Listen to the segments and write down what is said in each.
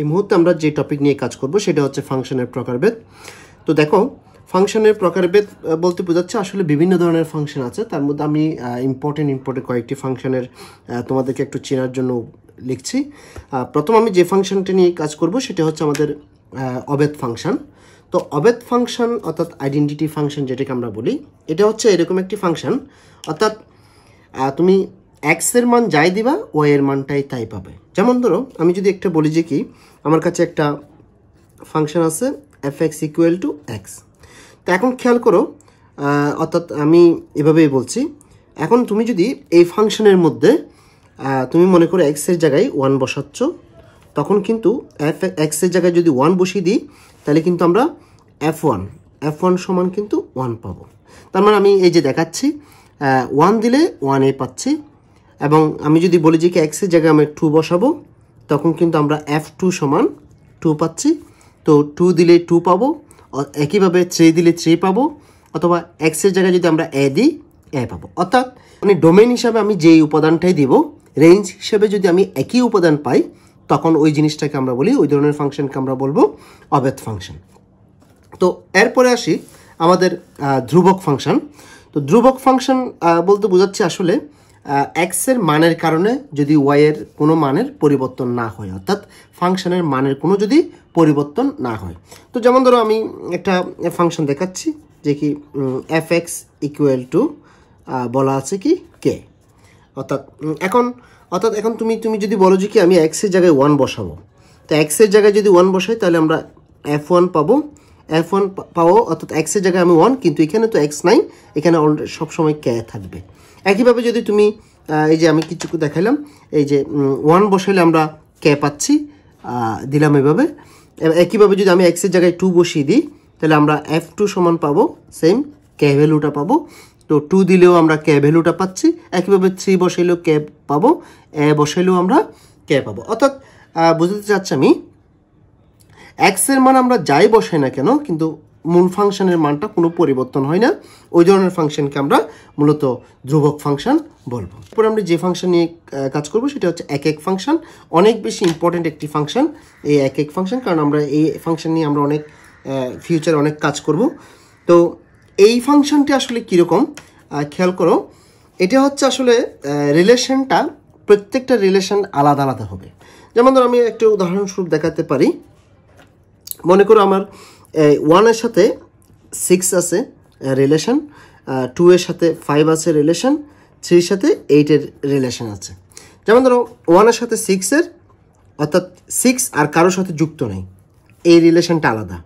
এই মুহূর্তে আমরা যে টপিক নিয়ে কাজ করব সেটা হচ্ছে ফাংশনের প্রকারভেদ তো দেখো ফাংশনের প্রকারভেদ বলতে বোঝাচ্ছে আসলে বিভিন্ন ধরনের ফাংশন আছে তার মধ্যে আমি ইম্পর্টেন্ট ইম্পর্টেন্ট কয়েকটি ফাংশনের তোমাদেরকে একটু চেনার জন্য লিখছি প্রথম আমি যে ফাংশনটি নিয়ে কাজ করব সেটা হচ্ছে আমাদের অবেদ ফাংশন তো অবেদ ফাংশন অর্থাৎ আইডেন্টিটি ফাংশন যেটাকে আমরা বলি এটা হচ্ছে এরকম একটি ফাংশন অর্থাৎ তুমি এক্স এর মান যাই দিবা ওয়াই এর মানটাই তাই পাবে যেমন ধরো আমি যদি একটা বলি যে কি আমার কাছে একটা ফাংশন আছে F X equal to X তো এখন খেয়াল করো অর্থাৎ আমি এভাবেই বলছি এখন তুমি যদি এই ফাংশনের মধ্যে তুমি মনে করো এক্সের জায়গায় ওয়ান বসাচ্ছ তখন কিন্তু এফ এক্সের জায়গায় যদি ওয়ান বসিয়ে দিই তাহলে কিন্তু আমরা এফ ওয়ান এফ ওয়ান সমান কিন্তু ওয়ান পাবো তার মানে আমি এই যে দেখাচ্ছি ওয়ান দিলে ওয়ান এ পাচ্ছি এবং আমি যদি বলি যে কি এক্সের জায়গায় আমি টু বসাবো তখন কিন্তু আমরা এফ টু সমান টু পাচ্ছি তো টু দিলে টু পাবো একইভাবে থ্রি দিলে থ্রি পাবো অথবা এক্সের জায়গায় যদি আমরা এ দিই এ পাবো অর্থাৎ মানে ডোমেন হিসাবে আমি যেই উপাদানটাই দিব রেঞ্জ হিসেবে যদি আমি একই উপাদান পাই তখন ওই জিনিসটাকে আমরা বলি ওই ধরনের ফাংশনকে আমরা বলবো অবেদ ফাংশন তো এরপরে আসি আমাদের ধ্রুবক ফাংশন তো ধ্রুবক ফাংশন বলতে বোঝাচ্ছে আসলে এক্সের মানের কারণে যদি ওয়াইয়ের কোনো মানের পরিবর্তন না হয় অর্থাৎ ফাংশনের মানের কোনো যদি পরিবর্তন না হয় তো যেমন ধরো আমি একটা ফাংশন দেখাচ্ছি যে কি এফ এক্স ইকুয়াল টু বলা আছে কি কে অর্থাৎ এখন অর্থাৎ এখন তুমি তুমি যদি বলো যে কি আমি এক্সের জায়গায় ওয়ান বসাবো তো এক্সের জায়গায় যদি ওয়ান বসাই তাহলে আমরা এফ ওয়ান পাবো এফ ওয়ান পাবো অর্থাৎ এক্সের জায়গায় আমি ওয়ান কিন্তু এখানে তো এক্স নাই এখানে সবসময় কে থাকবে একইভাবে যদি তুমি এই যে আমি কিছু দেখালাম এই যে ওয়ান বসাইলে আমরা কে পাচ্ছি দিলাম এভাবে একইভাবে যদি আমি এক্সের জায়গায় টু বসিয়ে দিই তাহলে আমরা এফ টু সমান পাবো সেম কে ভ্যালুটা পাবো তো টু দিলেও আমরা কে ভ্যালুটা পাচ্ছি একইভাবে থ্রি বসাইলেও কে পাবো এ বসাইলেও আমরা কে পাবো অর্থাৎ বুঝতে চাচ্ছি আমি এক্সের মান আমরা যাই বসাই না কেন কিন্তু মূল ফাংশনের মানটা কোনো পরিবর্তন হয় না ওই ধরনের ফাংশনকে আমরা মূলত ধ্রুবক ফাংশন বলবো তারপরে আমরা যে ফাংশন নিয়ে কাজ করব সেটা হচ্ছে এক এক ফাংশন অনেক বেশি ইম্পর্ট্যান্ট একটি ফাংশন এই এক এক ফাংশন কারণ আমরা এই ফাংশন নিয়ে আমরা অনেক ফিউচার অনেক কাজ করব তো এই ফাংশনটি আসলে কীরকম খেয়াল করো এটা হচ্ছে আসলে রিলেশনটা প্রত্যেকটা রিলেশন আলাদা আলাদা হবে যেমন ধরো আমি একটা উদাহরণস্বরূপ দেখাতে পারি মনে করো আমার এই ওয়ানের সাথে সিক্স আছে রিলেশন টু এর সাথে ফাইভ আছে রিলেশন থ্রির সাথে এইটের রিলেশান আছে যেমন ধরো ওয়ানের সাথে সিক্সের অর্থাৎ সিক্স আর কারোর সাথে যুক্ত নেই এই রিলেশানটা আলাদা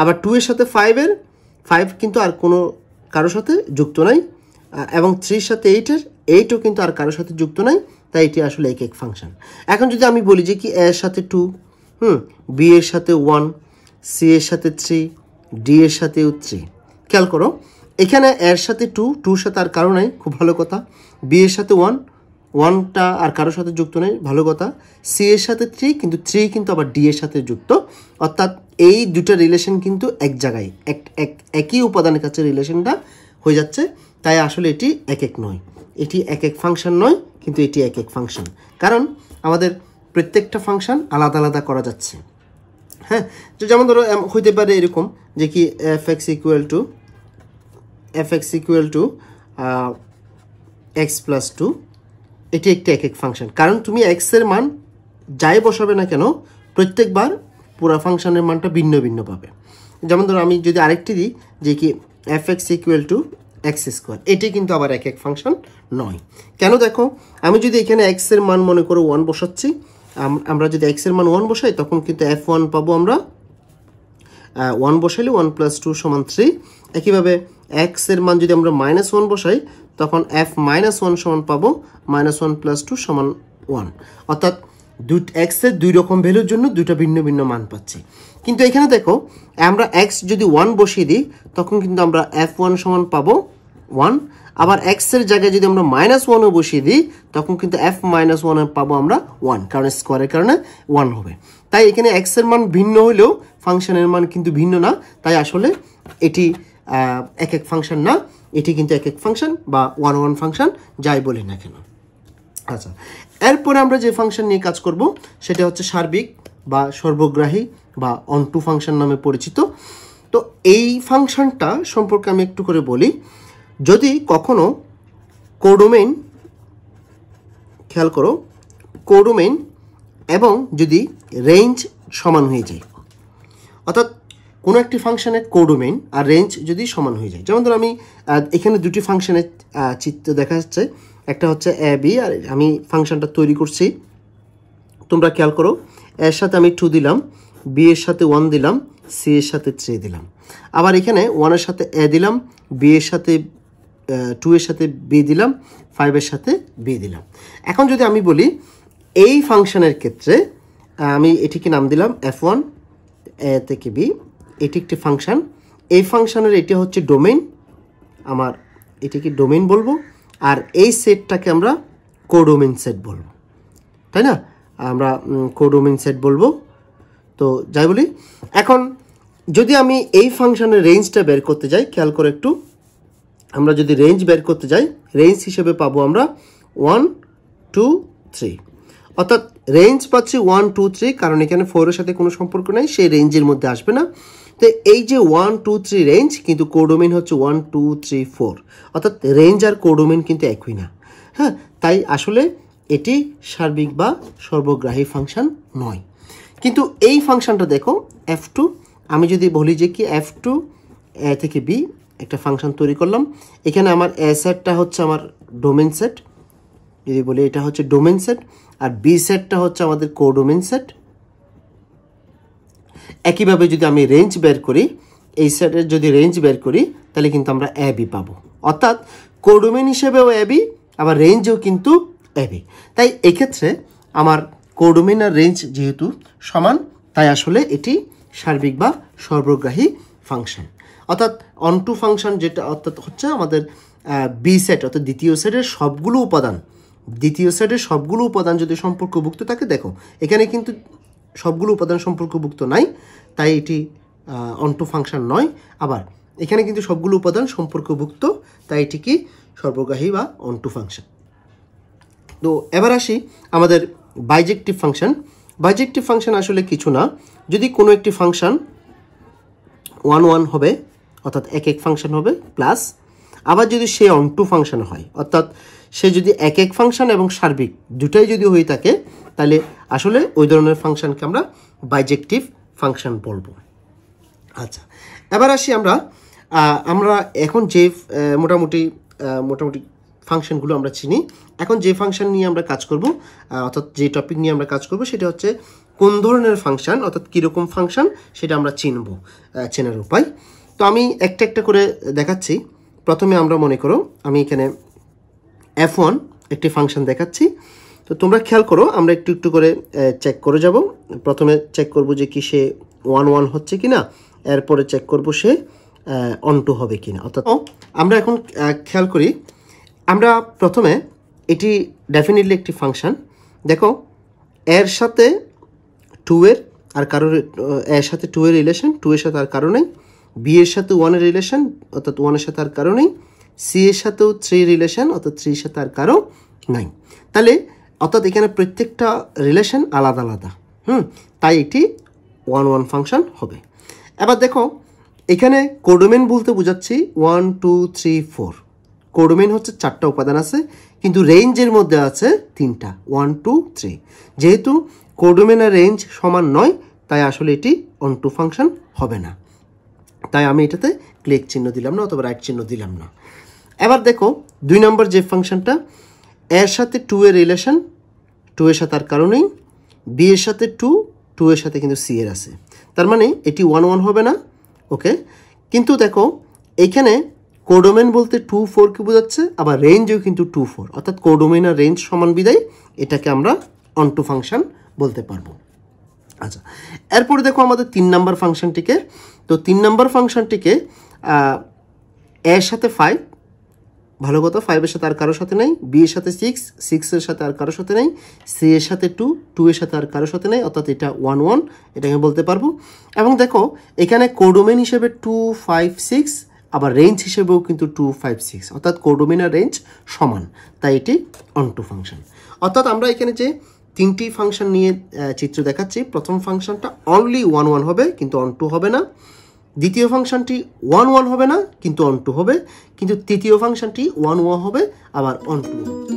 আবার টু এর সাথে ফাইভের ফাইভ কিন্তু আর কোনো কারোর সাথে যুক্ত নাই এবং থ্রির সাথে এইটের এইটও কিন্তু আর কারোর সাথে যুক্ত নাই তাই এটি আসলে এক এক ফাংশন এখন যদি আমি বলি যে কি এর সাথে টু হুম বি এর সাথে ওয়ান সি এর সাথে থ্রি ডি এর সাথেও থ্রি খেয়াল করো এখানে এর সাথে টু টুর সাথে আর কারো নাই খুব ভালো কথা বি এর সাথে ওয়ান ওয়ানটা আর কারোর সাথে যুক্ত নেই ভালো কথা সি এর সাথে থ্রি কিন্তু থ্রি কিন্তু আবার ডি এর সাথে যুক্ত অর্থাৎ এই দুটো রিলেশন কিন্তু এক জায়গায় এক এক একই উপাদানের কাছে রিলেশনটা হয়ে যাচ্ছে তাই আসলে এটি এক এক নয় এটি এক এক ফাংশন নয় কিন্তু এটি এক এক ফাংশন কারণ আমাদের প্রত্যেকটা ফাংশন আলাদা আলাদা করা যাচ্ছে হ্যাঁ তো যেমন ধরো হইতে পারে এরকম যে কি F X equal to F X equal to X plus two এটি একটি এক এক ফাংশন কারণ তুমি এক্সের মান যাই বসাবে না কেন প্রত্যেকবার পুরা ফাংশনের মানটা ভিন্ন ভিন্ন পাবে যেমন ধরো আমি যদি আরেকটি দিই যে কি F X equal to X square এটি কিন্তু আবার এক এক ফাংশন নয় কেন দেখো আমি যদি এখানে এক্সের মান মনে করো ওয়ান বসাচ্ছি আমরা যদি এক্সের মান ওয়ান বসাই তখন কিন্তু এফ ওয়ান পাবো আমরা ওয়ান বসাইলে ওয়ান প্লাস টু সমান থ্রি একইভাবে এক্সের মান যদি আমরা মাইনাস ওয়ান বসাই তখন এফ মাইনাস ওয়ান সমান পাবো মাইনাস ওয়ান প্লাস টু সমান ওয়ান অর্থাৎ দু এক্সের দুই রকম ভ্যালুর জন্য দুটা ভিন্ন ভিন্ন মান পাচ্ছি কিন্তু এখানে দেখো আমরা এক্স যদি ওয়ান বসিয়ে দিই তখন কিন্তু আমরা এফ ওয়ান সমান পাবো ওয়ান আবার এক্স এর জায়গায় যদি আমরা মাইনাস ওয়ানও বসিয়ে দিই তখন কিন্তু এফ মাইনাস ওয়ান পাবো আমরা ওয়ান কারণ স্কোয়ারের কারণে ওয়ান হবে তাই এখানে এক্স এর মান ভিন্ন হলেও ফাংশনের মান কিন্তু ভিন্ন না তাই আসলে এটি এক এক ফাংশন না এটি কিন্তু এক এক ফাংশন বা ওয়ান ওয়ান ফাংশন যাই বলি না কেন আচ্ছা এরপরে আমরা যে ফাংশন নিয়ে কাজ করব সেটা হচ্ছে সার্বিক বা সর্বগ্রাহী বা অন টু ফাংশন নামে পরিচিত তো এই ফাংশনটা সম্পর্কে আমি একটু করে বলি যদি কখনো কোডোমেন খেয়াল করো কোডোমেন এবং যদি রেঞ্জ সমান হয়ে যায় অর্থাৎ কোনো একটি ফাংশানের কোডোমেন আর রেঞ্জ যদি সমান হয়ে যায় যেমন ধরো আমি এখানে দুটি ফাংশানের চিত্র দেখা যাচ্ছে একটা হচ্ছে এ বি আর আমি ফাংশানটা তৈরি করছি তোমরা খেয়াল করো এর সাথে আমি টু দিলাম বি এর সাথে ওয়ান দিলাম সি এর সাথে থ্রি দিলাম আবার এখানে ওয়ানের সাথে এ দিলাম বি এর সাথে টু এর সাথে বি দিলাম ফাইভের সাথে বি দিলাম এখন যদি আমি বলি এই ফাংশনের ক্ষেত্রে আমি এটিকে নাম দিলাম এফ ওয়ান এ থেকে বি এটি একটি ফাংশান এই ফাংশানের এটি হচ্ছে ডোমেইন আমার এটিকে ডোমেইন বলবো আর এই সেটটাকে আমরা কোডোমেন সেট বলবো তাই না আমরা কোডোমেন সেট বলবো তো যাই বলি এখন যদি আমি এই ফাংশনের রেঞ্জটা বের করতে যাই খেয়াল করে একটু আমরা যদি রেঞ্জ বের করতে যাই রেঞ্জ হিসেবে পাবো আমরা ওয়ান টু থ্রি অর্থাৎ রেঞ্জ পাচ্ছি ওয়ান টু থ্রি কারণ এখানে ফোরের সাথে কোনো সম্পর্ক নাই সেই রেঞ্জের মধ্যে আসবে না তো এই যে ওয়ান টু থ্রি রেঞ্জ কিন্তু কোডোমিন হচ্ছে ওয়ান টু থ্রি ফোর অর্থাৎ রেঞ্জ আর কোডোমিন কিন্তু একই না হ্যাঁ তাই আসলে এটি সার্বিক বা সর্বগ্রাহী ফাংশন নয় কিন্তু এই ফাংশনটা দেখো এফ টু আমি যদি বলি যে কি এফ টু এ থেকে বি একটা ফাংশন তৈরি করলাম এখানে আমার এ সেটটা হচ্ছে আমার ডোমেন সেট যদি বলি এটা হচ্ছে ডোমেন সেট আর বি সেটটা হচ্ছে আমাদের কো ডোমেন সেট একইভাবে যদি আমি রেঞ্জ বের করি এই সেটের যদি রেঞ্জ বের করি তাহলে কিন্তু আমরা অ্যাবি পাবো অর্থাৎ কোডোমেন হিসেবেও অ্যাবি আবার রেঞ্জও কিন্তু অ্যাবি তাই এক্ষেত্রে আমার কোডোমেন আর রেঞ্জ যেহেতু সমান তাই আসলে এটি সার্বিক বা সর্বগ্রাহী ফাংশন অর্থাৎ অন টু ফাংশন যেটা অর্থাৎ হচ্ছে আমাদের বি সেট অর্থাৎ দ্বিতীয় সেটের সবগুলো উপাদান দ্বিতীয় সেটের সবগুলো উপাদান যদি সম্পর্কভুক্ত থাকে দেখো এখানে কিন্তু সবগুলো উপাদান সম্পর্কভুক্ত নাই তাই এটি অন টু ফাংশন নয় আবার এখানে কিন্তু সবগুলো উপাদান সম্পর্কভুক্ত তাই এটি কি সর্বগ্রাহী বা অন টু ফাংশন তো এবার আসি আমাদের বাইজেকটিভ ফাংশন বাইজেকটিভ ফাংশন আসলে কিছু না যদি কোনো একটি ফাংশন ওয়ান ওয়ান হবে অর্থাৎ এক এক ফাংশন হবে প্লাস আবার যদি সে অন টু ফাংশন হয় অর্থাৎ সে যদি এক এক ফাংশন এবং সার্বিক দুটাই যদি হয়ে থাকে তাহলে আসলে ওই ধরনের ফাংশনকে আমরা বাইজেকটিভ ফাংশন বলবো আচ্ছা এবার আসি আমরা আমরা এখন যে মোটামুটি মোটামুটি ফাংশনগুলো আমরা চিনি এখন যে ফাংশন নিয়ে আমরা কাজ করব অর্থাৎ যে টপিক নিয়ে আমরা কাজ করব সেটা হচ্ছে কোন ধরনের ফাংশান অর্থাৎ কীরকম ফাংশান সেটা আমরা চিনব চেনার উপায় তো আমি একটা একটা করে দেখাচ্ছি প্রথমে আমরা মনে করো আমি এখানে এফ ওয়ান একটি ফাংশান দেখাচ্ছি তো তোমরা খেয়াল করো আমরা একটু একটু করে চেক করে যাব প্রথমে চেক করব যে কি সে ওয়ান ওয়ান হচ্ছে কি না এরপরে চেক করব সে অন টু হবে কি না অর্থাৎ আমরা এখন খেয়াল করি আমরা প্রথমে এটি ডেফিনেটলি একটি ফাংশান দেখো এর সাথে টু এর আর কারোর এর সাথে টু এর রিলেশন টু এর সাথে আর কারো নেই বি এর সাথে ওয়ানের রিলেশন অর্থাৎ ওয়ানের সাথে আর কারো নেই সি এর সাথেও থ্রি রিলেশন অর্থাৎ থ্রির সাথে আর কারো নাই তাহলে অর্থাৎ এখানে প্রত্যেকটা রিলেশন আলাদা আলাদা হুম তাই এটি ওয়ান ওয়ান ফাংশন হবে এবার দেখো এখানে কোডোমেন বলতে বোঝাচ্ছি one two three four codomain হচ্ছে চারটা উপাদান আছে কিন্তু রেঞ্জের মধ্যে আছে তিনটা ওয়ান টু থ্রি যেহেতু কোডোমেনের রেঞ্জ সমান নয় তাই আসলে এটি অন টু ফাংশন হবে না তাই আমি এটাতে ক্লিক চিহ্ন দিলাম না অথবা রাইট চিহ্ন দিলাম না এবার দেখো দুই নম্বর যে ফাংশনটা এর সাথে টু এর রিলেশন টু এর সাথে আর কারণেই বি এর সাথে টু টু এর সাথে কিন্তু সি এর আছে তার মানে এটি ওয়ান ওয়ান হবে না ওকে কিন্তু দেখো এখানে কোডোমেন বলতে টু ফোরকে বোঝাচ্ছে আবার রেঞ্জও কিন্তু টু ফোর অর্থাৎ কোডোমেন আর রেঞ্জ সমান বিদায় এটাকে আমরা অন টু ফাংশন বলতে পারবো আচ্ছা এরপরে দেখো আমাদের তিন নাম্বার ফাংশনটিকে তো তিন নাম্বার ফাংশনটিকে এর সাথে ফাইভ ভালো কথা ফাইভের সাথে আর কারোর সাথে নেই বি এর সাথে সিক্স সিক্সের সাথে আর কারোর সাথে নেই সি এর সাথে টু টু এর সাথে আর কারোর সাথে নেই অর্থাৎ এটা ওয়ান ওয়ান এটা আমি বলতে পারবো এবং দেখো এখানে কোডোমেন হিসেবে টু ফাইভ সিক্স আবার রেঞ্জ হিসেবেও কিন্তু টু ফাইভ সিক্স অর্থাৎ কোডোমেন আর রেঞ্জ সমান তাই এটি অন টু ফাংশন অর্থাৎ আমরা এখানে যে তিনটি ফাংশন নিয়ে চিত্র দেখাচ্ছি প্রথম ফাংশনটা অনলি ওয়ান ওয়ান হবে কিন্তু অন টু হবে না দ্বিতীয় ফাংশনটি ওয়ান ওয়ান হবে না কিন্তু অন টু হবে কিন্তু তৃতীয় ফাংশনটি ওয়ান ওয়ান হবে আবার অন টু হবে